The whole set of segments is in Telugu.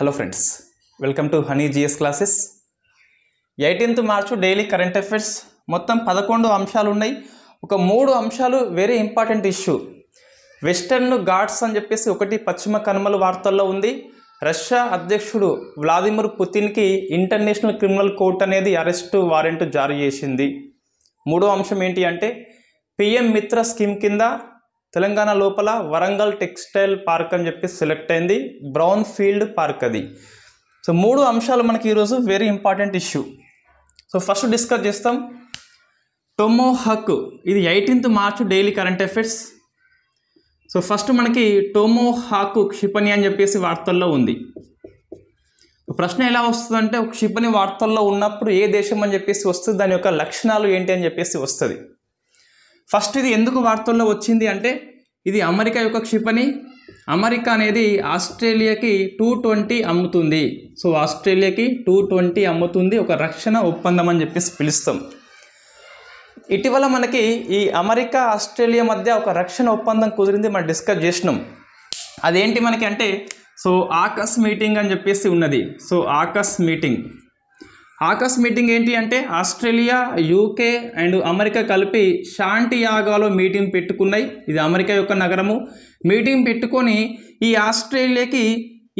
hello friends welcome to honey GS classes eighteenth March daily current affairs మొత్తం పదకొండు అంశాలు ఉన్నాయి ఒక మూడు అంశాలు very important issue Western Ghats అని చెప్పేసి ఒకటి పశ్చిమ కనుమల వార్తల్లో ఉంది రష్యా అధ్యక్షుడు వ్లాదిమిర్ పుతిన్కి ఇంటర్నేషనల్ క్రిమినల్ కోర్ట్ అనేది అరెస్టు వారెంట్ జారీ చేసింది మూడో అంశం ఏంటి అంటే పిఎం మిత్ర స్కీమ్ కింద తెలంగాణ లోపల వరంగల్ టెక్స్టైల్ పార్క్ అని చెప్పి సెలెక్ట్ అయింది బ్రౌన్ ఫీల్డ్ పార్క్ అది సో మూడు అంశాలు మనకి ఈరోజు very important issue so first discuss చేస్తాం టొమో హక్ ఇది eighteenth March daily current affairs so first మనకి టోమో హాకు క్షిపణి అని చెప్పేసి వార్తల్లో ఉంది ప్రశ్న ఎలా వస్తుందంటే క్షిపణి వార్తల్లో ఉన్నప్పుడు ఏ దేశం అని చెప్పేసి వస్తుంది దాని యొక్క లక్షణాలు ఏంటి అని చెప్పేసి వస్తుంది ఫస్ట్ ఇది ఎందుకు వార్తల్లో వచ్చింది అంటే ఇది అమెరికా యొక్క క్షిపణి అమెరికా అనేది ఆస్ట్రేలియాకి టూ ట్వంటీ అమ్ముతుంది సో ఆస్ట్రేలియాకి టూ ట్వంటీ అమ్ముతుంది ఒక రక్షణ ఒప్పందం అని చెప్పేసి పిలుస్తాం ఇటీవల మనకి ఈ అమెరికా ఆస్ట్రేలియా మధ్య ఒక రక్షణ ఒప్పందం కుదిరింది మనం డిస్కస్ చేసినాం అదేంటి మనకి అంటే సో ఆకస్ మీటింగ్ అని చెప్పేసి ఉన్నది so AUKUS meeting AUKUS meeting ఏంటి అంటే ఆస్ట్రేలియా యూకే అండ్ అమెరికా కలిపి శాంటియాగాలో మీటింగ్ పెట్టుకున్నాయి ఇది అమెరికా యొక్క నగరము మీటింగ్ పెట్టుకొని ఈ ఆస్ట్రేలియాకి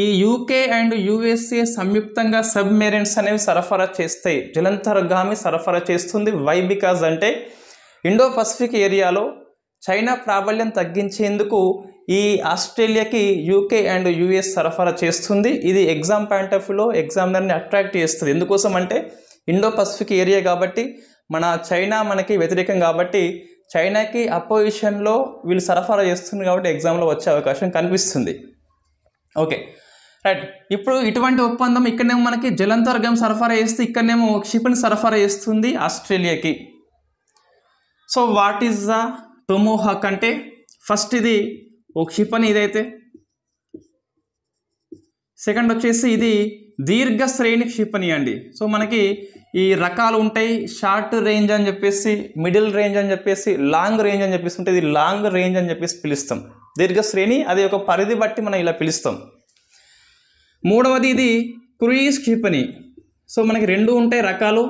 ఈ యూకే అండ్ యూఎస్ఏ సంయుక్తంగా సబ్మెరైన్స్ అనేవి సరఫరా చేస్తాయి జలంతరగామి సరఫరా చేస్తుంది వై బికాజ్ అంటే ఇండో పసిఫిక్ ఏరియాలో చైనా ప్రాబల్యం తగ్గించేందుకు ఈ ఆస్ట్రేలియాకి యూకే అండ్ యుఎస్ సరఫరా చేస్తుంది ఇది ఎగ్జామ్ పాయింట్ ఆఫ్ వ్యూలో ఎగ్జామినర్ని అట్రాక్ట్ చేస్తుంది ఎందుకోసం అంటే ఇండో పసిఫిక్ ఏరియా కాబట్టి మన చైనా మనకి వ్యతిరేకం కాబట్టి చైనాకి అపోజిషన్లో వీళ్ళు సరఫరా చేస్తుంది కాబట్టి ఎగ్జామ్లో వచ్చే అవకాశం కనిపిస్తుంది ఓకే రైట్ ఇప్పుడు ఇటువంటి ఒప్పందం ఇక్కడనేమో మనకి జలంతర్గం సరఫరా చేస్తే ఇక్కడనేమో క్షిపణి సరఫరా చేస్తుంది ఆస్ట్రేలియాకి so what is the Tomahawk అంటే ఫస్ట్ ఇది ఓ క్షిపణి ఇదైతే సెకండ్ వచ్చేసి ఇది దీర్ఘ శ్రేణి క్షిపణి అండి సో మనకి ఈ రకాలు ఉంటాయి షార్ట్ రేంజ్ అని చెప్పేసి మిడిల్ రేంజ్ అని చెప్పేసి లాంగ్ రేంజ్ అని చెప్పేసి ఉంటే ఇది లాంగ్ రేంజ్ అని చెప్పేసి పిలుస్తాం దీర్ఘ శ్రేణి అది ఒక పరిధి బట్టి మనం ఇలా పిలుస్తాం మూడవది ఇది క్రూయిజ్ క్షిపణి సో మనకి రెండు ఉంటాయి రకాలు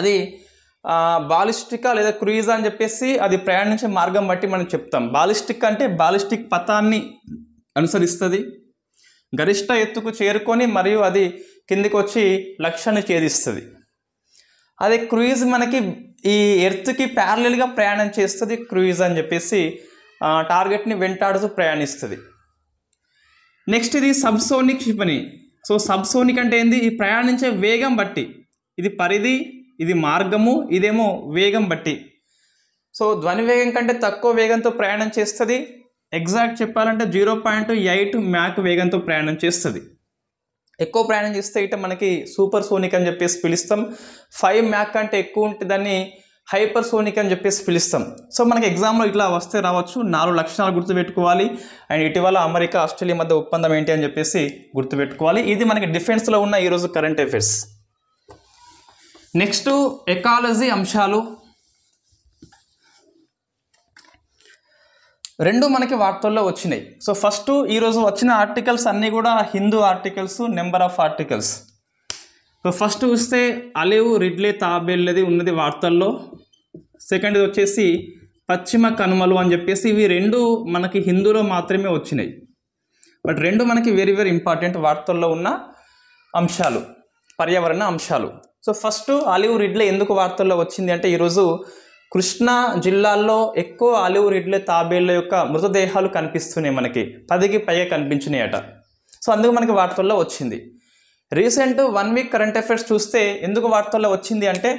అది బాలిస్టికా లేదా క్రూయిజ్ అని చెప్పేసి అది ప్రయాణించే మార్గం బట్టి మనం చెప్తాం బాలిస్టిక్ అంటే బాలిస్టిక్ పథాన్ని అనుసరిస్తుంది గరిష్ట ఎత్తుకు చేరుకొని మరియు అది కిందికి వచ్చి లక్ష్యాన్ని ఛేదిస్తుంది అదే క్రూయిజ్ మనకి ఈ ఎర్త్కి ప్యారలెల్గా ప్రయాణం చేస్తుంది క్రూయిజ్ అని చెప్పేసి టార్గెట్ని వెంటాడుతూ ప్రయాణిస్తుంది నెక్స్ట్ ఇది సబ్సోనిక్ క్షిపణి సో సబ్సోనిక్ అంటే ఏంది ఈ ప్రయాణించే వేగం బట్టి ఇది పరిధి ఇది మార్గము ఇదేమో వేగం బట్టి సో ధ్వని వేగం కంటే తక్కువ వేగంతో ప్రయాణం చేస్తుంది ఎగ్జాక్ట్ చెప్పాలంటే జీరో పాయింట్ ఎయిట్ మ్యాక్ వేగంతో ప్రయాణం చేస్తుంది ఎక్కువ ప్రయాణం చేస్తే ఇటు మనకి సూపర్ సోనిక్ అని చెప్పేసి పిలుస్తాం ఫైవ్ మ్యాక్ కంటే ఎక్కువ ఉంటే దాన్ని హైపర్ సోనిక్ అని చెప్పేసి పిలుస్తాం సో మనకి ఎగ్జామ్లో ఇట్లా వస్తే రావచ్చు నాలుగు లక్షణాలు గుర్తుపెట్టుకోవాలి అండ్ ఇటీవల అమెరికా ఆస్ట్రేలియా మధ్య ఒప్పందం ఏంటి అని చెప్పేసి గుర్తుపెట్టుకోవాలి ఇది మనకి డిఫెన్స్లో ఉన్న ఈరోజు కరెంట్ అఫేర్స్ నెక్స్ట్ ఎకాలజీ అంశాలు రెండు మనకి వార్తల్లో వచ్చినాయి సో ఫస్ట్ ఈరోజు వచ్చిన ఆర్టికల్స్ అన్నీ కూడా Hindu articles number of articles so first వస్తే అలేవు రిడ్లే తాబేళ్ళది ఉన్నది వార్తల్లో సెకండ్ వచ్చేసి పశ్చిమ కనుమలు అని చెప్పేసి ఇవి రెండు మనకి హిందూలో మాత్రమే వచ్చినాయి బట్ రెండు మనకి వెరీ వెరీ ఇంపార్టెంట్ వార్తల్లో ఉన్న అంశాలు పర్యావరణ అంశాలు సో ఫస్ట్ ఆలివ్ రిడ్లే ఎందుకు వార్తల్లో వచ్చింది అంటే ఈరోజు కృష్ణా జిల్లాల్లో ఎక్కువ ఆలివ్ రిడ్లే తాబేళ్ళ యొక్క మృతదేహాలు కనిపిస్తున్నాయి మనకి పదికి పైగా కనిపించినాయట సో అందుకు మనకి వార్తల్లో వచ్చింది recent one week current affairs చూస్తే ఎందుకు వార్తల్లో వచ్చింది అంటే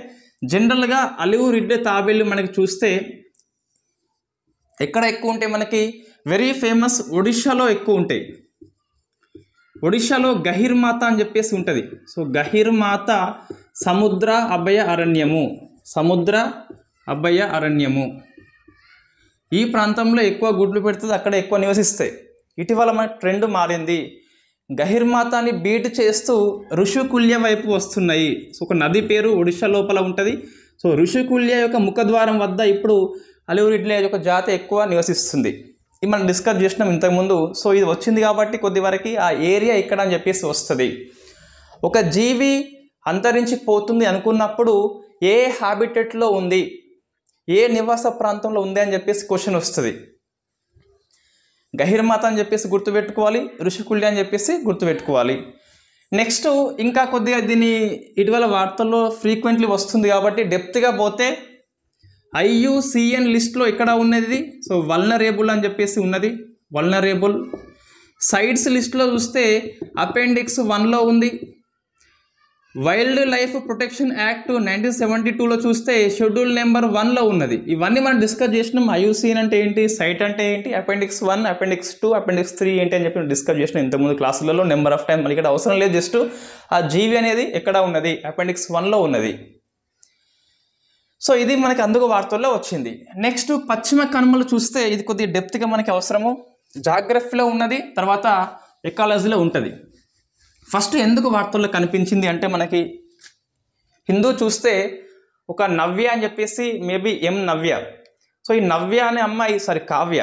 జనరల్గా అలివు రిడ్డే తాబేళ్ళు మనకి చూస్తే ఎక్కడ ఎక్కువ ఉంటాయి మనకి వెరీ ఫేమస్ ఒడిషాలో ఎక్కువ ఉంటాయి ఒడిషాలో గహిర్మాత అని చెప్పేసి ఉంటుంది సో గహిర్మాత సముద్ర అభయ అరణ్యము సముద్ర అభయ అరణ్యము ఈ ప్రాంతంలో ఎక్కువ గుడ్లు పెడుతుంది అక్కడ ఎక్కువ నివసిస్తాయి ఇటీవల మన ట్రెండ్ మారింది గహిర్మాతాన్ని బీట్ చేస్తూ ఋషికుల్య వైపు వస్తున్నాయి సో ఒక నది పేరు ఒడిషా లోపల ఉంటుంది సో ఋషికుల్య యొక్క ముఖద్వారం వద్ద ఇప్పుడు అలివురిడ్ల యొక్క జాతి ఎక్కువ నివసిస్తుంది ఇది మనం డిస్కస్ చేసినాం ఇంతకుముందు సో ఇది వచ్చింది కాబట్టి కొద్ది వరకు ఆ ఏరియా ఇక్కడ అని చెప్పేసి వస్తుంది ఒక జీవి అంతరించిపోతుంది అనుకున్నప్పుడు ఏ హ్యాబిటెట్లో ఉంది ఏ నివాస ప్రాంతంలో ఉంది అని చెప్పేసి క్వశ్చన్ వస్తుంది గహిర్మాత అని చెప్పేసి గుర్తుపెట్టుకోవాలి ఋషికుల్య అని చెప్పేసి గుర్తుపెట్టుకోవాలి నెక్స్ట్ ఇంకా కొద్దిగా దీన్ని ఇటీవల వార్తల్లో ఫ్రీక్వెంట్లీ వస్తుంది కాబట్టి డెప్త్గా పోతే ఐయుసిఎన్ లిస్ట్లో ఇక్కడ ఉన్నది సో వల్నరేబుల్ అని చెప్పేసి ఉన్నది వల్నరేబుల్ సైడ్స్ లిస్ట్లో చూస్తే అపెండిక్స్ వన్లో ఉంది wildlife protection act nineteen seventy టూలో చూస్తే షెడ్యూల్ నెంబర్ వన్లో ఉన్నది ఇవన్నీ మనం డిస్కస్ చేసినాం ఐయుసీఎన్ అంటే ఏంటి సైట్ అంటే ఏంటి appendix one appendix two appendix three ఏంటి అని చెప్పి డిస్కస్ చేసినాం ఇంతకుముందు క్లాసులలో నెంబర్ ఆఫ్ టైం మనకి ఇక్కడ అవసరం లేదు జస్ట్ ఆ జీవి అనేది ఎక్కడ ఉన్నది అపెండిక్స్ వన్లో ఉన్నది సో ఇది మనకి అందుకు వార్తల్లో వచ్చింది నెక్స్ట్ పశ్చిమ కనుమలు చూస్తే ఇది కొద్దిగా డెప్త్గా మనకి అవసరము జాగ్రఫీలో ఉన్నది తర్వాత ఎకాలజీలో ఉంటుంది ఫస్ట్ ఎందుకు వార్తల్లో కనిపించింది అంటే మనకి హిందూ చూస్తే ఒక నవ్య అని చెప్పేసి మేబీ ఎం నవ్య సో ఈ నవ్య అనే అమ్మాయి సారీ కావ్య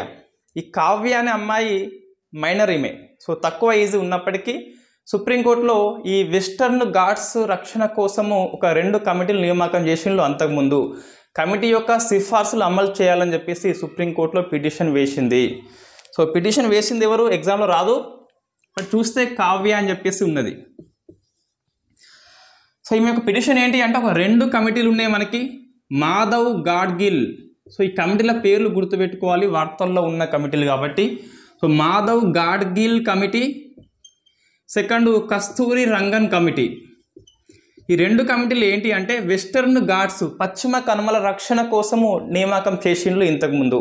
ఈ కావ్య అనే అమ్మాయి మైనర్ ఈమె సో తక్కువ ఏజ్ ఉన్నప్పటికీ సుప్రీంకోర్టులో ఈ వెస్టర్న్ గాడ్స్ రక్షణ కోసము ఒక రెండు కమిటీలు నియామకం చేసిండ్రు అంతకుముందు కమిటీ యొక్క సిఫార్సులు అమలు చేయాలని చెప్పేసి సుప్రీంకోర్టులో పిటిషన్ వేసింది సో పిటిషన్ వేసింది ఎవరు ఎగ్జామ్లో రాదు బట్ చూస్తే కావ్య అని చెప్పేసి ఉన్నది సో ఈమె యొక్క పిటిషన్ ఏంటి అంటే ఒక రెండు కమిటీలు ఉన్నాయి మనకి మాధవ్ గాడ్గిల్ సో ఈ కమిటీల పేర్లు గుర్తుపెట్టుకోవాలి వార్తల్లో ఉన్న కమిటీలు కాబట్టి so Madhav Gadgil committee second Kasturirangan committee ఈ రెండు కమిటీలు ఏంటి అంటే వెస్టర్న్ గాడ్స్ పశ్చిమ కనుమల రక్షణ కోసము నియామకం చేసిండ్లు ఇంతకుముందు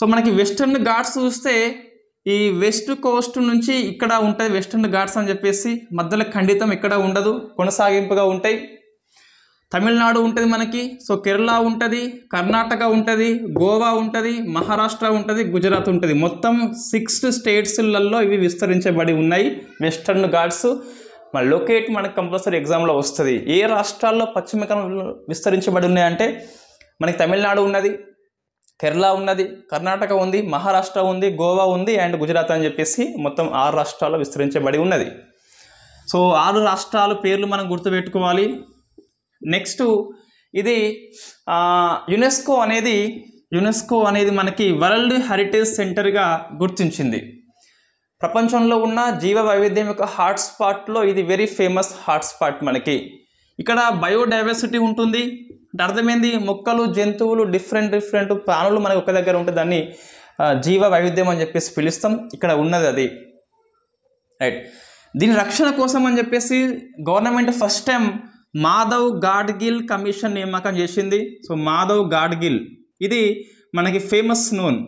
సో మనకి వెస్టర్న్ గాడ్స్ చూస్తే ఈ వెస్ట్ కోస్ట్ నుంచి ఇక్కడ ఉంటాయి వెస్టర్న్ ఘాట్స్ అని చెప్పేసి మధ్యలో ఖండితం ఇక్కడ ఉండదు కొనసాగింపుగా ఉంటాయి తమిళనాడు ఉంటుంది మనకి సో కేరళ ఉంటుంది కర్ణాటక ఉంటుంది గోవా ఉంటుంది మహారాష్ట్ర ఉంటుంది గుజరాత్ ఉంటుంది మొత్తం సిక్స్ స్టేట్స్లలో ఇవి విస్తరించబడి ఉన్నాయి వెస్టర్న్ ఘాట్స్ మన లొకేట్ మనకు కంపల్సరీ ఎగ్జామ్లో వస్తుంది ఏ రాష్ట్రాల్లో పశ్చిమ విస్తరించబడి ఉన్నాయంటే మనకి తమిళనాడు ఉన్నది కేరళ ఉన్నది కర్ణాటక ఉంది మహారాష్ట్ర ఉంది గోవా ఉంది అండ్ గుజరాత్ అని చెప్పేసి మొత్తం ఆరు రాష్ట్రాలు విస్తరించబడి ఉన్నది సో ఆరు రాష్ట్రాల పేర్లు మనం గుర్తుపెట్టుకోవాలి నెక్స్ట్ ఇది యునెస్కో అనేది యునెస్కో అనేది మనకి వరల్డ్ హెరిటేజ్ సెంటర్గా గుర్తించింది ప్రపంచంలో ఉన్న జీవ వైవిధ్యం యొక్క హాట్స్పాట్లో ఇది వెరీ ఫేమస్ హాట్స్పాట్ మనకి ఇక్కడ బయోడైవర్సిటీ ఉంటుంది అంటే అర్థమైంది మొక్కలు జంతువులు డిఫరెంట్ డిఫరెంట్ ప్రాణులు మనకు ఒక దగ్గర ఉంటే దాన్ని జీవ వైవిధ్యం అని చెప్పేసి పిలుస్తాం ఇక్కడ ఉన్నది అది రైట్ దీని రక్షణ కోసం అని చెప్పేసి government first time Madhav Gadgil commission నియామకం చేసింది సో మాధవ్ గాడ్గిల్ ఇది మనకి ఫేమస్ నూన్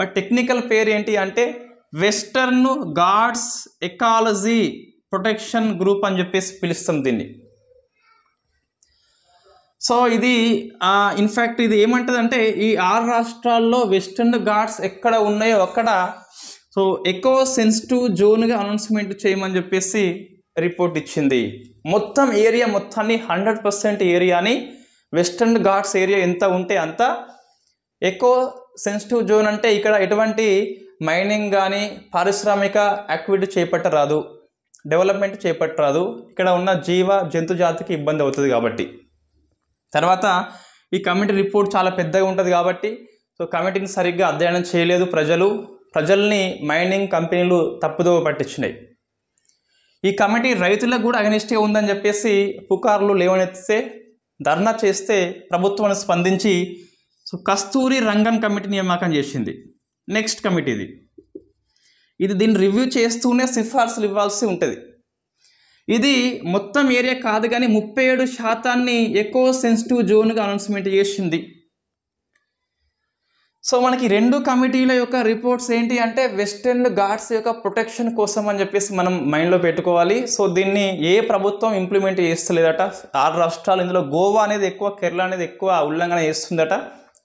బట్ టెక్నికల్ పేరు ఏంటి అంటే Western Ghats ecology protection group అని చెప్పేసి పిలుస్తాం దీన్ని సో ఇది ఇన్ఫ్యాక్ట్ ఇది ఏమంటుందంటే ఈ ఆరు రాష్ట్రాల్లో వెస్టర్న్ ఘాట్స్ ఎక్కడ ఉన్నాయో అక్కడ సో ఎక్కువ సెన్సిటివ్ జోన్గా అనౌన్స్మెంట్ చేయమని చెప్పేసి రిపోర్ట్ ఇచ్చింది మొత్తం ఏరియా మొత్తాన్ని హండ్రెడ్ పర్సెంట్ ఏరియాని వెస్టర్న్ ఘాట్స్ ఏరియా ఎంత ఉంటే అంత ఎక్కువ సెన్సిటివ్ జోన్ అంటే ఇక్కడ ఎటువంటి మైనింగ్ కానీ పారిశ్రామిక యాక్టివిటీ చేపట్టరాదు డెవలప్మెంట్ చేపట్టరాదు ఇక్కడ ఉన్న జీవ జంతు జాతికి ఇబ్బంది అవుతుంది కాబట్టి తర్వాత ఈ కమిటీ రిపోర్ట్ చాలా పెద్దగా ఉంటుంది కాబట్టి సో కమిటీని సరిగ్గా అధ్యయనం చేయలేదు ప్రజలు ప్రజల్ని మైనింగ్ కంపెనీలు తప్పుదోవ పట్టించినాయి ఈ కమిటీ రైతులకు కూడా అగనిష్టిగా ఉందని చెప్పేసి పుకార్లు లేవనెత్తితే ధర్నా చేస్తే ప్రభుత్వాన్ని స్పందించి సో కస్తూరి రంగం కమిటీ నియామకం చేసింది నెక్స్ట్ కమిటీ ఇది ఇది దీన్ని రివ్యూ చేస్తూనే సిఫార్సులు ఇవ్వాల్సి ఉంటుంది ఇది మొత్తం ఏరియా కాదు కానీ ముప్పై ఏడు శాతాన్ని ఎక్కువ సెన్సిటివ్ జోన్గా అనౌన్స్మెంట్ చేసింది సో మనకి రెండు కమిటీల యొక్క రిపోర్ట్స్ ఏంటి అంటే వెస్టర్న్ ఘాట్స్ యొక్క ప్రొటెక్షన్ కోసం అని చెప్పేసి మనం మైండ్లో పెట్టుకోవాలి సో దీన్ని ఏ ప్రభుత్వం ఇంప్లిమెంట్ చేస్తలేదట ఆరు రాష్ట్రాలు ఇందులో గోవా అనేది ఎక్కువ కేరళ అనేది ఎక్కువ ఉల్లంఘన చేస్తుందట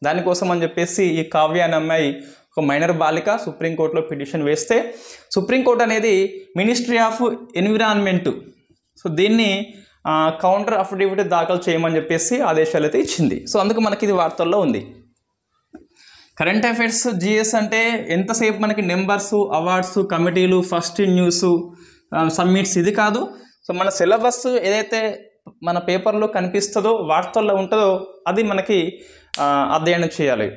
దానికోసం అని చెప్పేసి ఈ కావ్యాన్ని అమ్మాయి ఒక మైనర్ బాలిక సుప్రీంకోర్టులో పిటిషన్ వేస్తే సుప్రీంకోర్టు అనేది మినిస్ట్రీ ఆఫ్ ఎన్విరాన్మెంట్ సో దీన్ని కౌంటర్ అఫిడేవిట్ దాఖలు చేయమని చెప్పేసి ఆదేశాలు అయితే ఇచ్చింది సో అందుకు మనకి ఇది వార్తల్లో ఉంది కరెంట్ అఫైర్స్ జిఎస్ అంటే ఎంతసేపు మనకి నెంబర్స్ అవార్డ్స్ కమిటీలు ఫస్ట్ న్యూస్ సమ్మిట్స్ ఇది కాదు సో మన సిలబస్ ఏదైతే మన పేపర్లో కనిపిస్తుందో వార్తల్లో ఉంటుందో అది మనకి అధ్యయనం చేయాలి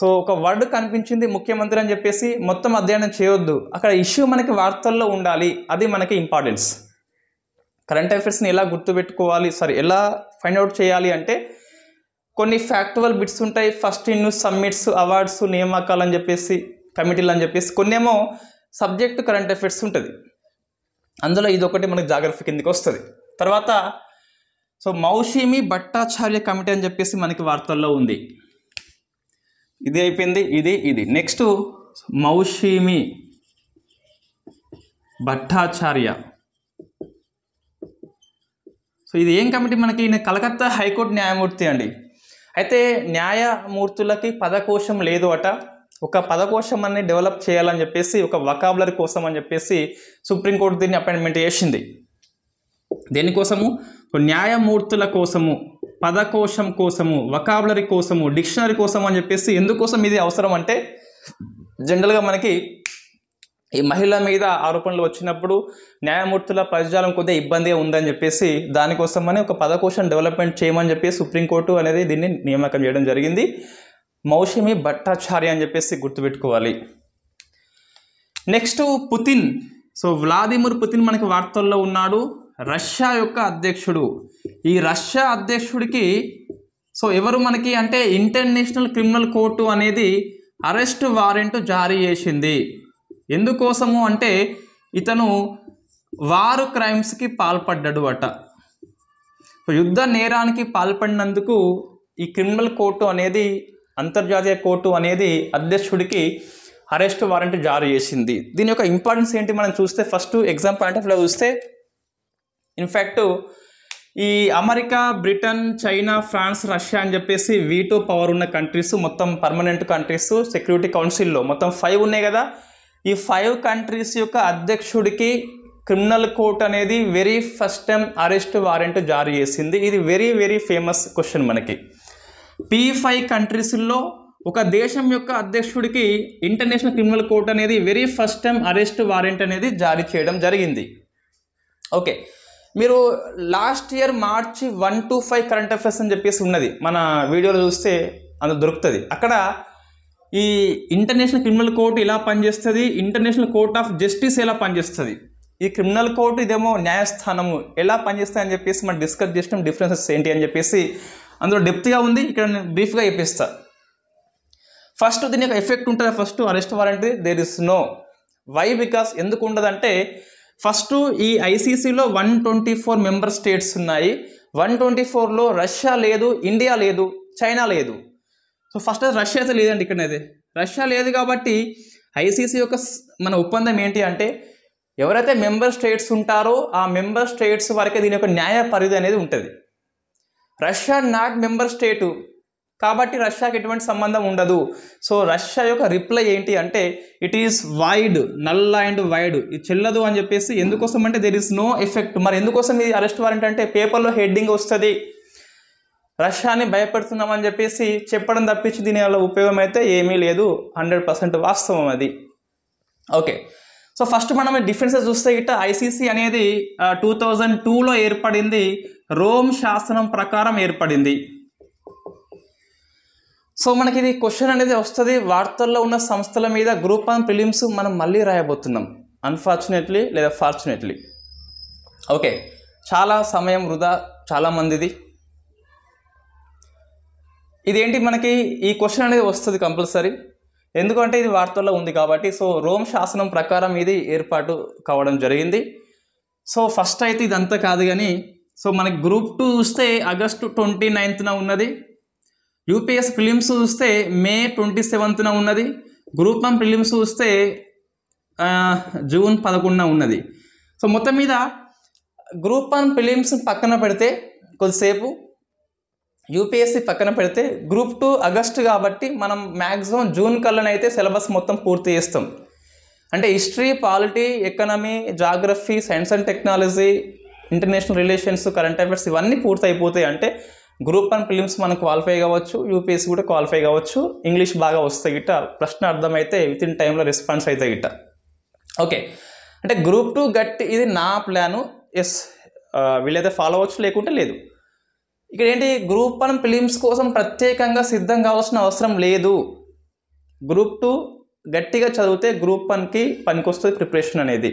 సో ఒక వర్డ్ కనిపించింది ముఖ్యమంత్రి అని చెప్పేసి మొత్తం అధ్యయనం చేయొద్దు అక్కడ ఇష్యూ మనకి వార్తల్లో ఉండాలి అది మనకి ఇంపార్టెన్స్ కరెంట్ అఫేర్స్ని ఎలా గుర్తుపెట్టుకోవాలి సారీ ఎలా ఫైండ్ అవుట్ చేయాలి అంటే కొన్ని ఫ్యాక్టువల్ బిట్స్ ఉంటాయి ఫస్ట్ ఇన్ సమ్మిట్స్ అవార్డ్స్ నియామకాలు అని చెప్పేసి కమిటీలు అని చెప్పేసి ఏమో సబ్జెక్ట్ కరెంట్ అఫేర్స్ ఉంటుంది అందులో ఇదొకటి మనకి జాగ్రఫీ కిందకి వస్తుంది తర్వాత సో మౌషిమి భట్టాచార్య కమిటీ అని చెప్పేసి మనకి వార్తల్లో ఉంది ఇది అయిపోయింది ఇది ఇది నెక్స్ట్ మౌషిమి భట్టాచార్య సో ఇది ఏం కమిటీ మనకి కలకత్తా హైకోర్టు న్యాయమూర్తి అండి అయితే న్యాయమూర్తులకి పదకోశం లేదు అట ఒక పదకోశం అన్ని డెవలప్ చేయాలని చెప్పేసి ఒక వకాబులరీ కోసం అని చెప్పేసి సుప్రీంకోర్టు దీన్ని అపాయింట్మెంట్ చేసింది దేనికోసము న్యాయమూర్తుల కోసము పదకోశం కోసము వకాబులరీ కోసము డిక్షనరీ కోసం అని చెప్పేసి ఎందుకోసం ఇది అవసరం అంటే జనరల్గా మనకి ఈ మహిళ మీద ఆరోపణలు వచ్చినప్పుడు న్యాయమూర్తుల పరిజాలం కొద్దిగా ఇబ్బందిగా ఉందని చెప్పేసి దానికోసమని ఒక పదకోశం డెవలప్మెంట్ చేయమని చెప్పి సుప్రీంకోర్టు అనేది దీన్ని నియామకం చేయడం జరిగింది మౌషమి భట్టాచార్య అని చెప్పేసి గుర్తుపెట్టుకోవాలి next Putin so Vladimir Putin మనకి వార్తల్లో ఉన్నాడు రష్యా యొక్క అధ్యక్షుడు ఈ రష్యా అధ్యక్షుడికి సో ఎవరు మనకి అంటే ఇంటర్నేషనల్ క్రిమినల్ కోర్టు అనేది అరెస్ట్ వారెంట్ జారీ చేసింది ఎందుకోసము అంటే ఇతను వారు క్రైమ్స్కి పాల్పడ్డాడు అట యుద్ధ నేరానికి పాల్పడినందుకు ఈ క్రిమినల్ కోర్టు అనేది అంతర్జాతీయ కోర్టు అనేది అధ్యక్షుడికి అరెస్ట్ వారెంట్ జారీ చేసింది దీని యొక్క ఇంపార్టెన్స్ ఏంటి మనం చూస్తే ఫస్ట్ ఎగ్జామ్ పాయింట్ ఆఫ్ చూస్తే ఇన్ఫ్యాక్టు ఈ America Britain China France Russia అని చెప్పేసి వీటో పవర్ ఉన్న కంట్రీస్ మొత్తం పర్మనెంట్ కంట్రీస్ సెక్యూరిటీ కౌన్సిల్లో మొత్తం ఫైవ్ ఉన్నాయి కదా ఈ ఫైవ్ కంట్రీస్ యొక్క అధ్యక్షుడికి క్రిమినల్ కోర్ట్ అనేది very first time arrest warrant జారీ చేసింది ఇది వెరీ వెరీ ఫేమస్ క్వశ్చన్ మనకి పీ ఫైవ్ కంట్రీస్లో ఒక దేశం యొక్క అధ్యక్షుడికి ఇంటర్నేషనల్ క్రిమినల్ కోర్ట్ అనేది very first time arrest warrant అనేది జారీ చేయడం జరిగింది ఓకే మీరు last year March one to five current affairs అని చెప్పేసి ఉన్నది మన వీడియోలో చూస్తే అందులో దొరుకుతుంది అక్కడ ఈ ఇంటర్నేషనల్ క్రిమినల్ కోర్టు ఇలా పనిచేస్తుంది ఇంటర్నేషనల్ కోర్ట్ ఆఫ్ జస్టిస్ ఎలా పనిచేస్తుంది ఈ క్రిమినల్ కోర్టు ఇదేమో న్యాయస్థానము ఎలా పనిచేస్తాయి అని చెప్పేసి మనం డిస్కస్ చేసినాం డిఫరెన్సెస్ ఏంటి అని చెప్పేసి అందులో డెప్త్గా ఉంది ఇక్కడ నేను బ్రీఫ్గా చెప్పేస్తా ఫస్ట్ దీని యొక్క ఎఫెక్ట్ ఉంటుంది first arrest warrant there is no why because ఎందుకు ఉండదంటే ఫస్ట్ ఈ ఐసీసీలో one twenty four member states ఉన్నాయి వన్ ట్వంటీ ఫోర్లో రష్యా లేదు ఇండియా లేదు చైనా లేదు సో ఫస్ట్ రష్యా అయితే లేదండి ఇక్కడనైతే రష్యా లేదు కాబట్టి ఐసీసీ యొక్క మన ఒప్పందం ఏంటి అంటే ఎవరైతే మెంబర్ స్టేట్స్ ఉంటారో ఆ మెంబర్ స్టేట్స్ వరకే దీని యొక్క న్యాయ పరిధి అనేది ఉంటుంది రష్యా నాట్ మెంబర్ స్టేటు కాబట్టి రష్యాకి ఎటువంటి సంబంధం ఉండదు సో రష్యా యొక్క రిప్లై ఏంటి అంటే it is void null and void ఇది చెల్లదు అని చెప్పేసి ఎందుకోసం అంటే దెర్ ఇస్ నో ఎఫెక్ట్ మరి ఎందుకోసం ఇది అరెస్ట్ వారెంట్ అంటే పేపర్లో హెడ్డింగ్ వస్తుంది రష్యాని భయపెడుతున్నామని చెప్పేసి చెప్పడం తప్పించి దీని వల్ల ఉపయోగం అయితే ఏమీ లేదు హండ్రెడ్ పర్సెంట్ వాస్తవం అది ఓకే సో ఫస్ట్ మనం డిఫరెన్సెస్ చూస్తే ఇట ఐసీసీ అనేది టూ థౌజండ్ టూలో ఏర్పడింది రోమ్ శాసనం ప్రకారం ఏర్పడింది సో మనకి ఇది క్వశ్చన్ అనేది వస్తుంది వార్తల్లో ఉన్న సంస్థల మీద గ్రూప్ వన్ ప్రిలిమ్స్ మనం మళ్ళీ రాయబోతున్నాం అన్ఫార్చునేట్లీ లేదా ఫార్చునేట్లీ ఓకే చాలా సమయం వృధా చాలామందిది ఇదేంటి మనకి ఈ క్వశ్చన్ అనేది వస్తుంది కంపల్సరీ ఎందుకంటే ఇది వార్తల్లో ఉంది కాబట్టి సో రోమ్ శాసనం ప్రకారం ఇది ఏర్పాటు కావడం జరిగింది సో ఫస్ట్ అయితే ఇదంతా కాదు కానీ సో మనకి గ్రూప్ టూ చూస్తే ఆగస్టు ట్వంటీ నైన్త్న ఉన్నది యూపీఎస్ ప్రిలిమ్స్ చూస్తే మే ట్వంటీ సెవెంత్న ఉన్నది గ్రూప్ వన్ ప్రిలిమ్స్ చూస్తే జూన్ పదకొండున ఉన్నది సో మొత్తం మీద గ్రూప్ వన్ ప్రిలిమ్స్ పక్కన పెడితే కొద్దిసేపు యూపీఎస్సీ పక్కన పెడితే గ్రూప్ టూ ఆగస్ట్ కాబట్టి మనం మ్యాక్సిమం జూన్ కల్లోనైతే సిలబస్ మొత్తం పూర్తి చేస్తాం అంటే history polity economy geography science and technology international relations current affairs ఇవన్నీ పూర్తి అయిపోతాయి అంటే గ్రూప్ వన్ ఫిలిమ్స్ మనం క్వాలిఫై కావచ్చు యూపీఎస్సీ కూడా క్వాలిఫై కావచ్చు ఇంగ్లీష్ బాగా వస్తే గిట్ట ప్రశ్న అర్థమైతే విత్ ఇన్ టైంలో రెస్పాన్స్ అయితే గిట్ట ఓకే అంటే గ్రూప్ టూ గట్టి ఇది నా ప్లాను ఎస్ వీళ్ళైతే ఫాలో అవ్వచ్చు లేకుంటే లేదు ఇక్కడ ఏంటి గ్రూప్ వన్ ఫిలిమ్స్ కోసం ప్రత్యేకంగా సిద్ధం కావాల్సిన అవసరం లేదు గ్రూప్ టూ గట్టిగా చదివితే గ్రూప్ వన్కి పనికొస్తుంది ప్రిపరేషన్ అనేది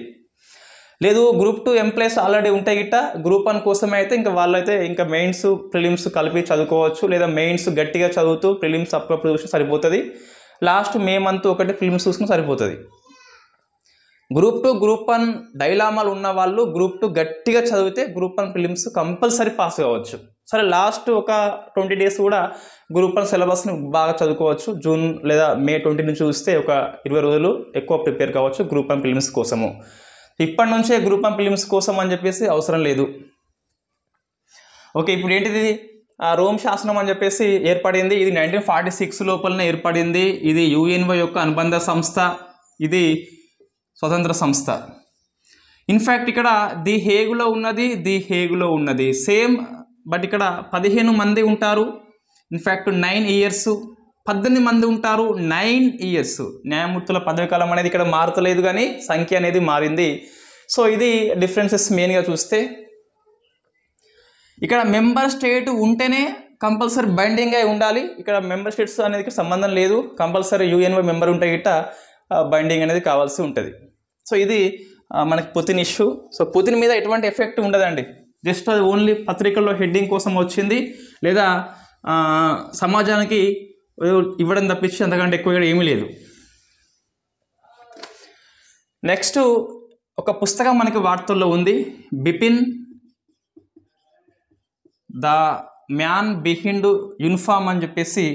లేదు గ్రూప్ టూ ఎంప్లాయీస్ ఆల్రెడీ ఉంటాయి గిట్ట గ్రూప్ వన్ కోసమే అయితే ఇంకా వాళ్ళైతే ఇంకా మెయిన్స్ ప్రిలిమ్స్ కలిపి చదువుకోవచ్చు లేదా మెయిన్స్ గట్టిగా చదువుతూ ప్రిలిమ్స్ అప్పుడప్పుడు చూసి సరిపోతుంది లాస్ట్ మే మంత్ ఒకటి ఫిల్మ్స్ చూసుకుని సరిపోతుంది గ్రూప్ టూ గ్రూప్ వన్ డైలామాలు ఉన్న వాళ్ళు గ్రూప్ టూ గట్టిగా చదివితే group one prelims compulsory pass కావచ్చు సరే లాస్ట్ ఒక ట్వంటీ డేస్ కూడా గ్రూప్ వన్ సిలబస్ని బాగా చదువుకోవచ్చు జూన్ లేదా మే ట్వంటీ నుంచి చూస్తే ఒక ఇరవై రోజులు ఎక్కువ ప్రిపేర్ కావచ్చు గ్రూప్ వన్ ఫిలిమ్స్ కోసము ఇప్పటి నుంచే గ్రూప్ వన్ ఫిలిమ్స్ కోసం అని చెప్పేసి అవసరం లేదు ఓకే ఇప్పుడు ఏంటిది రోమ్ శాసనం అని చెప్పేసి ఏర్పడింది ఇది నైన్టీన్ ఫార్టీ సిక్స్ లోపలనే ఏర్పడింది ఇది యుఎన్ఓ యొక్క అనుబంధ సంస్థ ఇది స్వతంత్ర సంస్థ ఇన్ఫ్యాక్ట్ ఇక్కడ ది హేగులో ఉన్నది ది హేగులో ఉన్నది సేమ్ బట్ ఇక్కడ పదిహేను మంది ఉంటారు ఇన్ఫ్యాక్ట్ నైన్ ఇయర్స్ పద్దెనిమిది మంది ఉంటారు నైన్ ఇయర్స్ న్యాయమూర్తుల కాలం అనేది ఇక్కడ మారుతలేదు కానీ సంఖ్య అనేది మారింది సో ఇది డిఫరెన్సెస్ మెయిన్గా చూస్తే ఇక్కడ మెంబర్ స్టేట్ ఉంటేనే కంపల్సరీ బైండింగ్ అయి ఉండాలి ఇక్కడ మెంబర్ స్టేట్స్ అనేది సంబంధం లేదు కంపల్సరీ యూఎన్ఓ మెంబర్ ఉంటే గిట్ట బైండింగ్ అనేది కావాల్సి ఉంటుంది సో ఇది మనకి పుతిన్ ఇష్యూ సో పుతిన్ మీద ఎటువంటి ఎఫెక్ట్ ఉండదండి జస్ట్ అది ఓన్లీ పత్రికల్లో హెడ్డింగ్ కోసం వచ్చింది లేదా సమాజానికి ఇవ్వడం తప్పించి అంతకంటే ఎక్కువ ఏమీ లేదు నెక్స్ట్ ఒక పుస్తకం మనకి వార్తల్లో ఉంది Bipin the man behind uniform అని చెప్పేసి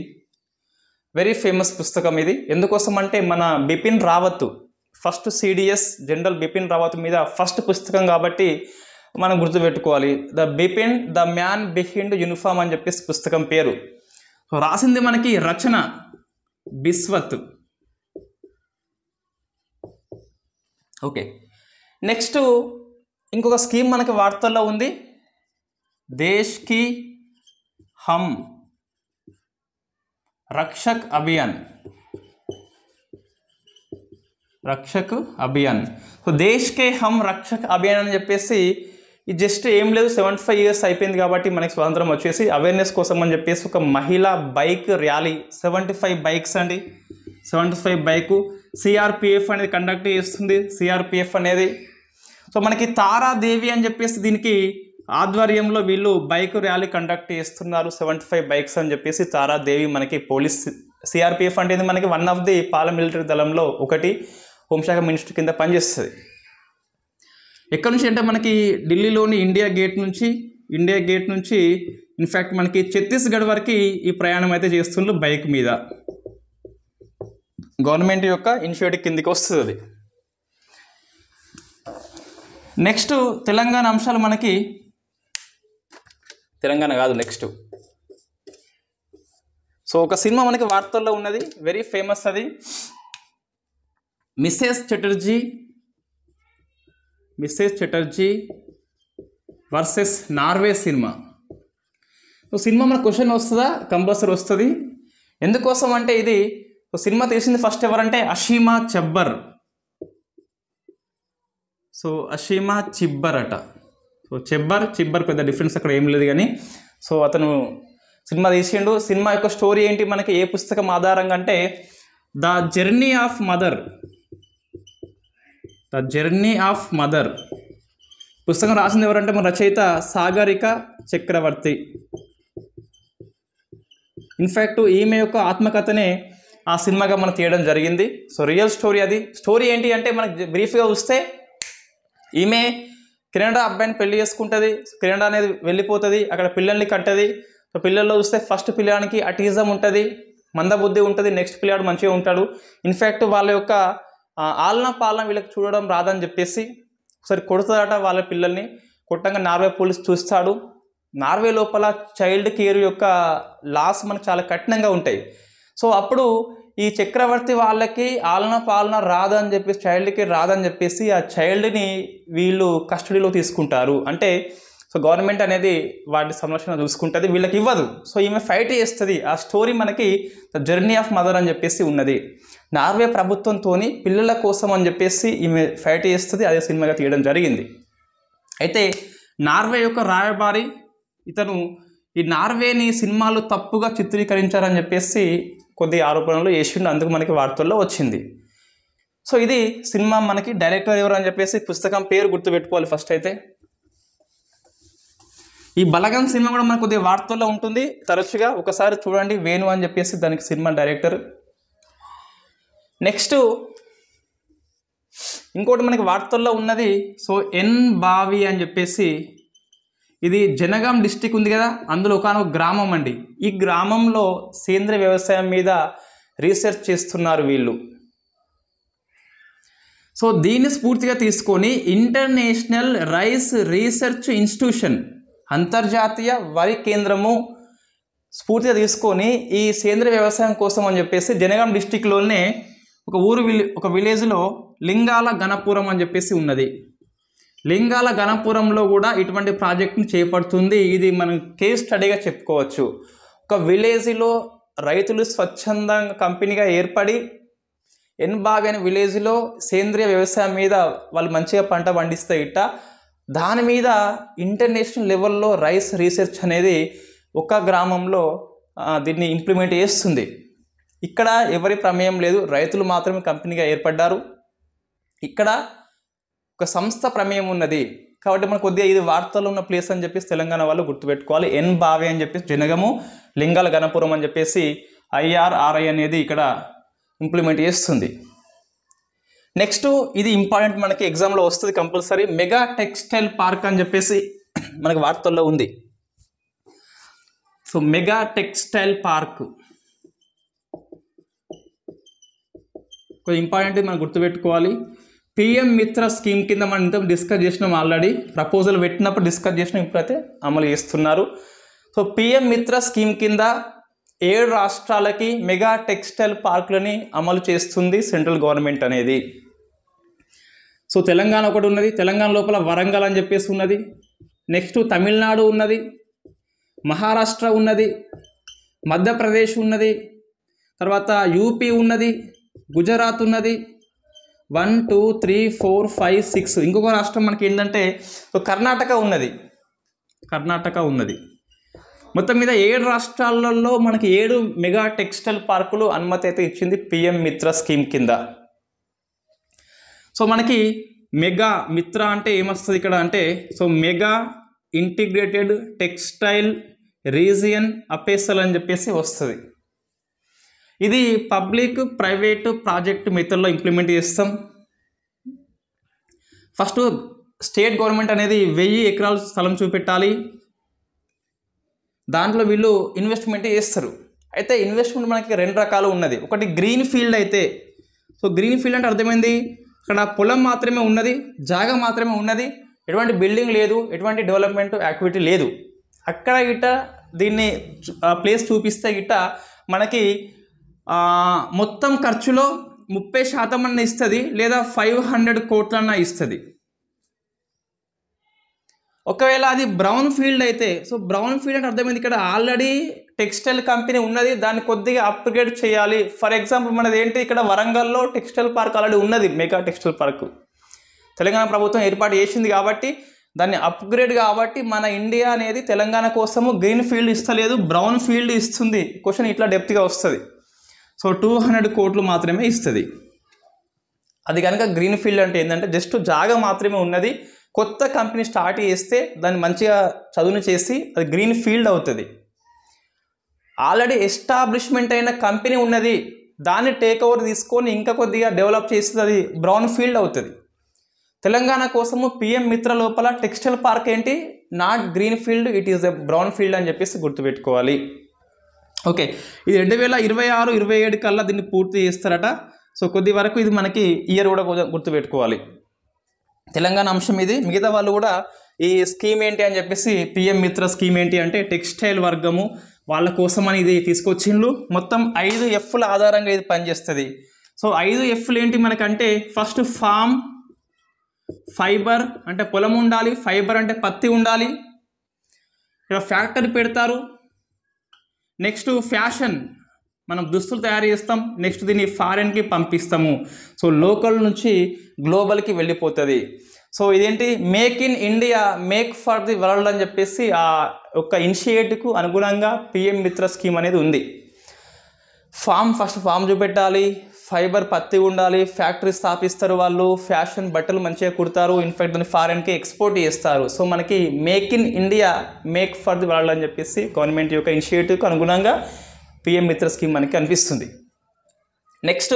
వెరీ ఫేమస్ పుస్తకం ఇది ఎందుకోసం అంటే మన Bipin Rawat first CDS general Bipin Rawat మీద ఫస్ట్ పుస్తకం కాబట్టి మనం గుర్తుపెట్టుకోవాలి the Bipin the man behind uniform అని చెప్పేసి పుస్తకం పేరు రాసింది మనకి రచన బిస్వత్ ఓకే నెక్స్ట్ ఇంకొక స్కీమ్ మనకి వార్తల్లో ఉంది దేశ్ కి హమ్ రక్షక్ అభియాన్ రక్షక్ అభియాన్ సో దేశ్ కే హమ్ రక్షక్ అభియాన్ అని చెప్పేసి ఇది జస్ట్ ఏం లేదు సెవెంటీ ఫైవ్ ఇయర్స్ అయిపోయింది కాబట్టి మనకి స్వాతంత్రం వచ్చేసి అవేర్నెస్ కోసం అని చెప్పేసి ఒక మహిళా bike rally seventy five bikes అండి సెవెంటీ ఫైవ్ బైకు సిఆర్పిఎఫ్ అనేది కండక్ట్ చేస్తుంది సిఆర్పిఎఫ్ అనేది సో మనకి తారాదేవి అని చెప్పేసి దీనికి ఆధ్వర్యంలో వీళ్ళు బైక్ ర్యాలీ కండక్ట్ చేస్తున్నారు సెవెంటీ ఫైవ్ బైక్స్ అని చెప్పేసి తారాదేవి మనకి పోలీస్ సిఆర్పిఎఫ్ అంటే మనకి వన్ ఆఫ్ ది పాలమిలిటరీ దళంలో ఒకటి హోంశాఖ మినిస్టర్ కింద పనిచేస్తుంది ఎక్కడి నుంచి అంటే మనకి ఢిల్లీలోని ఇండియా గేట్ నుంచి ఇండియా గేట్ నుంచి ఇన్ఫ్యాక్ట్ మనకి ఛత్తీస్గఢ్ వరకు ఈ ప్రయాణం అయితే చేస్తుండ్రు బైక్ మీద గవర్నమెంట్ యొక్క ఇనిషియేటివ్ కిందికి వస్తుంది నెక్స్ట్ తెలంగాణ అంశాలు మనకి తెలంగాణ కాదు నెక్స్ట్ సో ఒక సినిమా మనకి వార్తల్లో ఉన్నది వెరీ ఫేమస్ అది Mrs Chatterjee Mrs Chatterjee versus Norway cinema cinema మన క్వశ్చన్ వస్తుందా కంపల్సరీ వస్తుంది ఎందుకోసం అంటే ఇది సినిమా తీసింది ఫస్ట్ ఎవరంటే అషీమా చెబ్బర్ సో అషీమా చిబ్బర్ అట సో చెబ్బర్ చిబ్బర్ పెద్ద డిఫరెన్స్ అక్కడ ఏం లేదు కానీ సో అతను సినిమా తీసిండు సినిమా యొక్క స్టోరీ ఏంటి మనకి ఏ పుస్తకం ఆధారంగా అంటే the journey of mother the journey of mother పుస్తకం రాసింది ఎవరంటే మన రచయిత సాగరిక చక్రవర్తి ఇన్ఫ్యాక్ట్ ఈమె యొక్క ఆత్మకథనే ఆ సినిమాగా మనం తీయడం జరిగింది సో రియల్ స్టోరీ అది స్టోరీ ఏంటి అంటే మనకి బ్రీఫ్గా వస్తే ఈమె కిరణా అబ్బాయిని పెళ్లి చేసుకుంటుంది కిరణా అనేది వెళ్ళిపోతుంది అక్కడ పిల్లల్ని కట్టది సో పిల్లల్లో చూస్తే ఫస్ట్ పిల్లానికి అటిజం ఉంటుంది మందబుద్ధి ఉంటుంది నెక్స్ట్ పిల్లాడు మంచిగా ఉంటాడు ఇన్ఫ్యాక్ట్ వాళ్ళ యొక్క ఆలన పాలన వీళ్ళకి చూడడం రాదని చెప్పేసి ఒకసారి కొడుతుందట వాళ్ళ పిల్లల్ని కొట్టంగా నార్వే పోలీస్ చూస్తాడు నార్వే లోపల చైల్డ్ కేర్ యొక్క లాస్ మనకు చాలా కఠినంగా ఉంటాయి సో అప్పుడు ఈ చక్రవర్తి వాళ్ళకి ఆలన పాలన రాదని చెప్పేసి చైల్డ్ కేర్ రాదని చెప్పేసి ఆ చైల్డ్ని వీళ్ళు కస్టడీలో తీసుకుంటారు అంటే సో గవర్నమెంట్ అనేది వాటి సంరక్షణ చూసుకుంటుంది వీళ్ళకి ఇవ్వదు సో ఈమె ఫైట్ చేస్తుంది ఆ స్టోరీ మనకి ద జర్నీ ఆఫ్ మదర్ అని చెప్పేసి ఉన్నది నార్వే ప్రభుత్వంతో పిల్లల కోసం అని చెప్పేసి ఈమె ఫైట్ చేస్తుంది అదే సినిమాగా తీయడం జరిగింది అయితే నార్వే యొక్క రాయబారి ఇతను ఈ నార్వేని సినిమాలు తప్పుగా చిత్రీకరించారని చెప్పేసి కొద్ది ఆరోపణలు చేసిండు అందుకు మనకి వార్తల్లో వచ్చింది సో ఇది సినిమా మనకి డైరెక్టర్ ఎవరు అని చెప్పేసి పుస్తకం పేరు గుర్తుపెట్టుకోవాలి ఫస్ట్ అయితే ఈ బలగం సినిమా కూడా మనకు కొద్దిగా వార్తల్లో ఉంటుంది తరచుగా ఒకసారి చూడండి వేణు అని చెప్పేసి దానికి సినిమా డైరెక్టర్ నెక్స్ట్ ఇంకోటి మనకి వార్తల్లో ఉన్నది సో ఎన్ బావి అని చెప్పేసి ఇది జనగాం డిస్టిక్ ఉంది కదా అందులో ఒకనొక గ్రామం అండి ఈ గ్రామంలో సేంద్రియ వ్యవసాయం మీద రీసెర్చ్ చేస్తున్నారు వీళ్ళు సో దీన్ని స్ఫూర్తిగా తీసుకొని ఇంటర్నేషనల్ రైస్ రీసెర్చ్ ఇన్స్టిట్యూషన్ అంతర్జాతీయ వరి కేంద్రము స్ఫూర్తిగా తీసుకొని ఈ సేంద్రియ వ్యవసాయం కోసం అని చెప్పేసి జనగాం డిస్టిక్లోనే ఒక ఊరు విలే ఒక విలేజ్లో లింగాల గణపురం అని చెప్పేసి ఉన్నది లింగాల గణపురంలో కూడా ఇటువంటి ప్రాజెక్టును చేపడుతుంది ఇది మనం కేస్ స్టడీగా చెప్పుకోవచ్చు ఒక విలేజ్లో రైతులు స్వచ్ఛందంగా కంపెనీగా ఏర్పడి ఎన్ అనే విలేజ్లో సేంద్రియ వ్యవసాయం మీద వాళ్ళు మంచిగా పంట పండిస్తే ఇట్ట దాని మీద ఇంటర్నేషనల్ లెవెల్లో రైస్ రీసెర్చ్ అనేది ఒక గ్రామంలో దీన్ని ఇంప్లిమెంట్ చేస్తుంది ఇక్కడ ఎవరి ప్రమేయం లేదు రైతులు మాత్రమే కంపెనీగా ఏర్పడ్డారు ఇక్కడ ఒక సంస్థ ప్రమేయం ఉన్నది కాబట్టి మనకు కొద్దిగా ఇది వార్తల్లో ఉన్న ప్లేస్ అని చెప్పేసి తెలంగాణ వాళ్ళు గుర్తుపెట్టుకోవాలి ఎన్ బావే అని చెప్పేసి జనగము లింగాల గణపురం అని చెప్పేసి ఐఆర్ఆర్ఐ అనేది ఇక్కడ ఇంప్లిమెంట్ చేస్తుంది నెక్స్ట్ ఇది ఇంపార్టెంట్ మనకి ఎగ్జామ్లో వస్తుంది కంపల్సరీ మెగా టెక్స్టైల్ పార్క్ అని చెప్పేసి మనకి వార్తల్లో ఉంది సో మెగా టెక్స్టైల్ పార్క్ కొంచెం ఇంపార్టెంట్ మనం గుర్తుపెట్టుకోవాలి పిఎం మిత్ర స్కీమ్ కింద మనం ఇంత డిస్కస్ చేసినాం ఆల్రెడీ ప్రపోజల్ పెట్టినప్పుడు డిస్కస్ చేసినాం ఇప్పుడైతే అమలు చేస్తున్నారు సో పిఎం మిత్ర స్కీమ్ కింద ఏడు రాష్ట్రాలకి మెగా టెక్స్టైల్ పార్కులని అమలు చేస్తుంది సెంట్రల్ గవర్నమెంట్ అనేది సో తెలంగాణ ఒకటి ఉన్నది తెలంగాణ లోపల వరంగల్ అని చెప్పేసి ఉన్నది నెక్స్ట్ తమిళనాడు ఉన్నది మహారాష్ట్ర ఉన్నది మధ్యప్రదేశ్ ఉన్నది తర్వాత యూపీ ఉన్నది గుజరాత్ ఉన్నది one two three four five six ఇంకొక రాష్ట్రం మనకి ఏంటంటే కర్ణాటక ఉన్నది కర్ణాటక ఉన్నది మొత్తం మీద ఏడు రాష్ట్రాలలో మనకి ఏడు మెగా టెక్స్టైల్ పార్కులు అనుమతి అయితే ఇచ్చింది పిఎం మిత్ర స్కీమ్ కింద సో మనకి మెగా మిత్ర అంటే ఏమొస్తుంది ఇక్కడ అంటే so mega integrated textile region apparel అని చెప్పేసి వస్తుంది ఇది పబ్లిక్ ప్రైవేట్ ప్రాజెక్ట్ మెథడ్లో ఇంప్లిమెంట్ చేస్తాం ఫస్ట్ స్టేట్ గవర్నమెంట్ అనేది వెయ్యి ఎకరాల స్థలం చూపెట్టాలి దాంట్లో వీళ్ళు ఇన్వెస్ట్మెంట్ చేస్తారు అయితే ఇన్వెస్ట్మెంట్ మనకి రెండు రకాలు ఉన్నది ఒకటి గ్రీన్ ఫీల్డ్ అయితే సో గ్రీన్ ఫీల్డ్ అంటే అర్థమైంది ఇక్కడ పొలం మాత్రమే ఉన్నది జాగా మాత్రమే ఉన్నది ఎటువంటి బిల్డింగ్ లేదు ఎటువంటి డెవలప్మెంట్ యాక్టివిటీ లేదు అక్కడ గిట్ట దీన్ని ప్లేస్ చూపిస్తే గిట్ట మనకి మొత్తం ఖర్చులో ముప్పై శాతం అన్న ఇస్తుంది లేదా ఫైవ్ హండ్రెడ్ కోట్లన్నా ఇస్తుంది ఒకవేళ అది బ్రౌన్ ఫీల్డ్ అయితే సో బ్రౌన్ ఫీల్డ్ అంటే అర్థమైంది ఇక్కడ ఆల్రెడీ టెక్స్టైల్ కంపెనీ ఉన్నది దాన్ని కొద్దిగా అప్గ్రేడ్ చేయాలి ఫర్ ఎగ్జాంపుల్ మనది ఏంటి ఇక్కడ వరంగల్లో టెక్స్టైల్ పార్క్ ఆల్రెడీ ఉన్నది మెగా టెక్స్టైల్ పార్క్ తెలంగాణ ప్రభుత్వం ఏర్పాటు చేసింది కాబట్టి దాన్ని అప్గ్రేడ్ కాబట్టి మన ఇండియా అనేది తెలంగాణ కోసము గ్రీన్ ఫీల్డ్ ఇస్తలేదు బ్రౌన్ ఫీల్డ్ ఇస్తుంది క్వశ్చన్ ఇట్లా డెప్త్గా వస్తుంది సో టూ హండ్రెడ్ కోట్లు మాత్రమే ఇస్తుంది అది కనుక గ్రీన్ ఫీల్డ్ అంటే ఏంటంటే జస్ట్ జాగా మాత్రమే ఉన్నది కొత్త కంపెనీ స్టార్ట్ చేస్తే దాన్ని మంచిగా చదువును చేసి అది గ్రీన్ ఫీల్డ్ అవుతుంది ఆల్రెడీ ఎస్టాబ్లిష్మెంట్ అయిన కంపెనీ ఉన్నది దాన్ని టేక్ ఓవర్ తీసుకొని ఇంకా కొద్దిగా డెవలప్ చేస్తే అది బ్రౌన్ ఫీల్డ్ అవుతుంది తెలంగాణ కోసము పిఎం మిత్ర లోపల టెక్స్టైల్ పార్క్ ఏంటి not green field it is a brown field అని చెప్పేసి గుర్తుపెట్టుకోవాలి ఓకే ఇది రెండు వేల ఇరవై ఆరు ఇరవై ఏడు కల్లా దీన్ని పూర్తి చేస్తారట సో కొద్ది వరకు ఇది మనకి ఇయర్ కూడా గుర్తుపెట్టుకోవాలి తెలంగాణ అంశం ఇది మిగతా వాళ్ళు కూడా ఈ స్కీమ్ ఏంటి అని చెప్పేసి పిఎం మిత్ర స్కీమ్ ఏంటి అంటే టెక్స్టైల్ వర్గము వాళ్ళ కోసం అని ఇది తీసుకొచ్చిండ్లు మొత్తం ఐదు ఎఫ్ల ఆధారంగా ఇది పనిచేస్తుంది సో ఐదు ఎఫ్లు ఏంటి మనకంటే ఫస్ట్ ఫామ్ ఫైబర్ అంటే పొలం ఉండాలి ఫైబర్ అంటే పత్తి ఉండాలి ఇక్కడ ఫ్యాక్టరీ పెడతారు నెక్స్ట్ ఫ్యాషన్ మనం దుస్తులు తయారు చేస్తాం నెక్స్ట్ దీన్ని ఫారెన్కి పంపిస్తాము సో లోకల్ నుంచి గ్లోబల్కి వెళ్ళిపోతుంది సో ఇదేంటి make in India make for the world అని చెప్పేసి ఆ యొక్క ఇనిషియేటివ్కు అనుగుణంగా పిఎం మిత్ర స్కీమ్ అనేది ఉంది ఫామ్ ఫస్ట్ ఫామ్ చూపెట్టాలి ఫైబర్ పత్తి ఉండాలి ఫ్యాక్టరీ స్థాపిస్తారు వాళ్ళు ఫ్యాషన్ బట్టలు మంచిగా కుడతారు ఇన్ఫాక్ట్ దాన్ని ఫారెన్కి ఎక్స్పోర్ట్ చేస్తారు సో మనకి make in India make for the world అని చెప్పేసి గవర్నమెంట్ యొక్క ఇనిషియేటివ్కు అనుగుణంగా పిఎం మిత్ర స్కీమ్ మనకి కనిపిస్తుంది నెక్స్ట్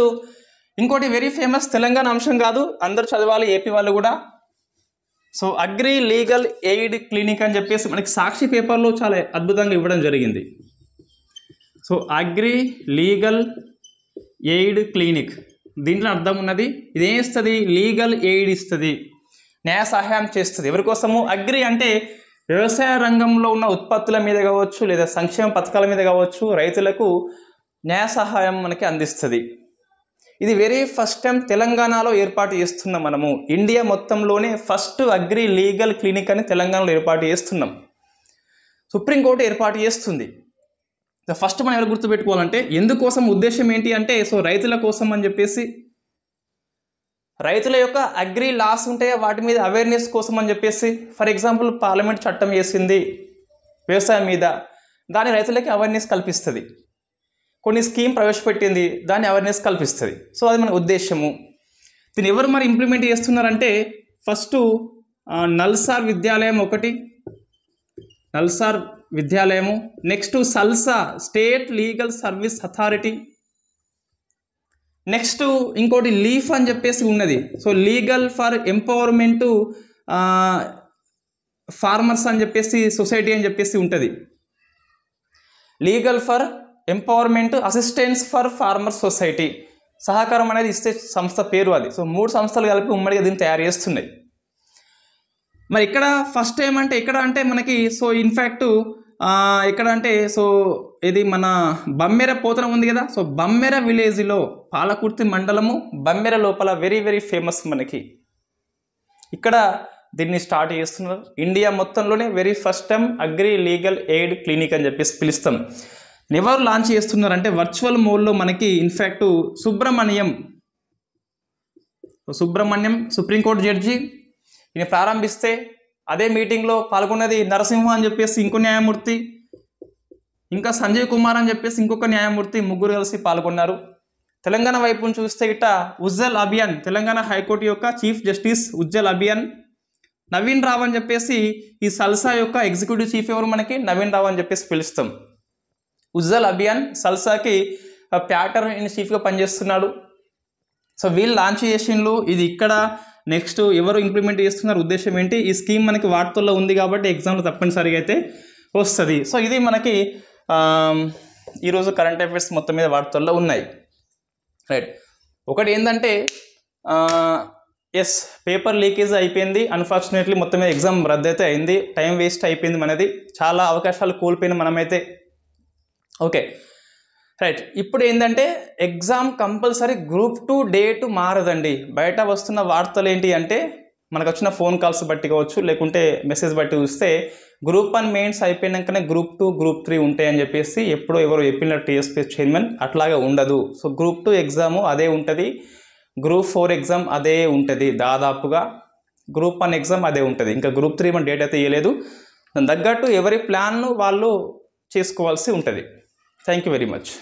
ఇంకోటి వెరీ ఫేమస్ తెలంగాణ అంశం కాదు అందరు చదవాలి ఏపీ వాళ్ళు కూడా so agri legal aid clinic అని చెప్పేసి మనకి సాక్షి పేపర్లో చాలా అద్భుతంగా ఇవ్వడం జరిగింది so agri legal aid clinic దీంట్లో అర్థం ఉన్నది ఇదేం ఇస్తుంది లీగల్ ఎయిడ్ ఇస్తుంది న్యాయ సహాయం చేస్తుంది ఎవరికోసము అగ్రి అంటే వ్యవసాయ రంగంలో ఉన్న ఉత్పత్తుల మీద కావచ్చు లేదా సంక్షేమ పథకాల మీద కావచ్చు రైతులకు న్యాయ సహాయం మనకి అందిస్తుంది ఇది వెరీ ఫస్ట్ టైం తెలంగాణలో ఏర్పాటు చేస్తున్నాం మనము ఇండియా మొత్తంలోనే ఫస్ట్ అగ్రి లీగల్ క్లినిక్ అని తెలంగాణలో ఏర్పాటు చేస్తున్నాం సుప్రీంకోర్టు ఏర్పాటు చేస్తుంది ఫస్ట్ మనం ఎవరు గుర్తుపెట్టుకోవాలంటే ఎందుకోసం ఉద్దేశం ఏంటి అంటే సో రైతుల కోసం అని చెప్పేసి రైతుల యొక్క అగ్రి లాస్ ఉంటే వాటి మీద అవేర్నెస్ కోసం అని చెప్పేసి ఫర్ ఎగ్జాంపుల్ పార్లమెంట్ చట్టం వేసింది వ్యవసాయం మీద దాని రైతులకి అవేర్నెస్ కల్పిస్తుంది కొన్ని స్కీమ్ ప్రవేశపెట్టింది దాన్ని అవేర్నెస్ కల్పిస్తుంది సో అది మన ఉద్దేశము దీన్ని ఎవరు మరి ఇంప్లిమెంట్ చేస్తున్నారంటే ఫస్ట్ నల్సార్ విద్యాలయం ఒకటి నల్సార్ విద్యాలయము next SALSA state legal service authority next ఇంకోటి లీఫ్ అని చెప్పేసి ఉన్నది so legal for empowerment farmers అని చెప్పేసి సొసైటీ అని చెప్పేసి ఉంటుంది legal for empowerment assistance for farmers society సహకారం అనేది ఇస్తే సంస్థ పేరు అది సో మూడు సంస్థలు కలిపి ఉమ్మడిగా దీన్ని తయారు చేస్తున్నాయి మరి ఇక్కడ ఫస్ట్ ఏమంటే ఇక్కడ అంటే మనకి సో ఇన్ఫ్యాక్ట్ ఇక్కడ అంటే సో ఇది మన బమ్మెర పోతనం ఉంది కదా సో బమ్మెర విలేజ్లో పాలకుర్తి మండలము బమ్మెర లోపల వెరీ వెరీ ఫేమస్ మనకి ఇక్కడ దీన్ని స్టార్ట్ చేస్తున్నారు ఇండియా మొత్తంలోనే very first time agri legal aid clinic అని చెప్పేసి పిలుస్తాం ఎవరు లాంచ్ చేస్తున్నారంటే వర్చువల్ మోడ్లో మనకి in fact Subrahmanyam Subrahmanyam supreme court judge ఈయన ప్రారంభిస్తే అదే మీటింగ్లో పాల్గొన్నది నరసింహ అని చెప్పేసి ఇంకో న్యాయమూర్తి ఇంకా సంజయ్ కుమార్ అని చెప్పేసి ఇంకొక న్యాయమూర్తి ముగ్గురు కలిసి పాల్గొన్నారు తెలంగాణ వైపును చూస్తే ఇట ఉజ్జల్ అభియాన్ తెలంగాణ హైకోర్టు యొక్క చీఫ్ జస్టిస్ ఉజ్జల్ అభియాన్ నవీన్ రావ్ అని చెప్పేసి ఈ సల్సా యొక్క ఎగ్జిక్యూటివ్ చీఫ్ ఎవరు మనకి నవీన్ రావ్ అని చెప్పేసి పిలుస్తాం ఉజ్జల్ అభియాన్ సల్సాకి ప్యాటర్ ఇన్ చీఫ్గా పనిచేస్తున్నాడు సో వీళ్ళు లాంచ్ చేసినలు ఇది ఇక్కడ నెక్స్ట్ ఎవరు ఇంప్లిమెంట్ చేస్తున్నారు ఉద్దేశం ఏంటి ఈ స్కీమ్ మనకి వార్తల్లో ఉంది కాబట్టి ఎగ్జామ్లు తప్పనిసరిగా అయితే వస్తుంది సో ఇది మనకి ఈరోజు కరెంట్ అఫైర్స్ మొత్తం మీద వార్తల్లో ఉన్నాయి రైట్ ఒకటి ఏంటంటే ఎస్ పేపర్ లీకేజ్ అయిపోయింది అన్ఫార్చునేట్లీ మొత్తం మీద ఎగ్జామ్ అయితే అయింది టైం వేస్ట్ అయిపోయింది మనది చాలా అవకాశాలు కోల్పోయిన మనమైతే ఓకే రైట్ ఇప్పుడు ఏంటంటే exam compulsory group two date మారదండి బయట వస్తున్న వార్తలు ఏంటి అంటే మనకు వచ్చిన ఫోన్ కాల్స్ బట్టి కావచ్చు లేకుంటే మెసేజ్ బట్టి చూస్తే గ్రూప్ వన్ మెయిన్స్ అయిపోయినాకనే గ్రూప్ టూ గ్రూప్ త్రీ ఉంటాయని చెప్పేసి ఎప్పుడో ఎవరు చెప్పిన టీఎస్పీ చైర్మన్ అట్లాగే ఉండదు సో గ్రూప్ టూ ఎగ్జామ్ అదే ఉంటుంది గ్రూప్ ఫోర్ ఎగ్జామ్ అదే ఉంటుంది దాదాపుగా గ్రూప్ వన్ ఎగ్జామ్ అదే ఉంటుంది ఇంకా గ్రూప్ త్రీ మన డేట్ అయితే ఇవ్వలేదు దాని తగ్గట్టు ఎవరి ప్లాన్ను వాళ్ళు చేసుకోవాల్సి ఉంటుంది థ్యాంక్ యూ వెరీ మచ్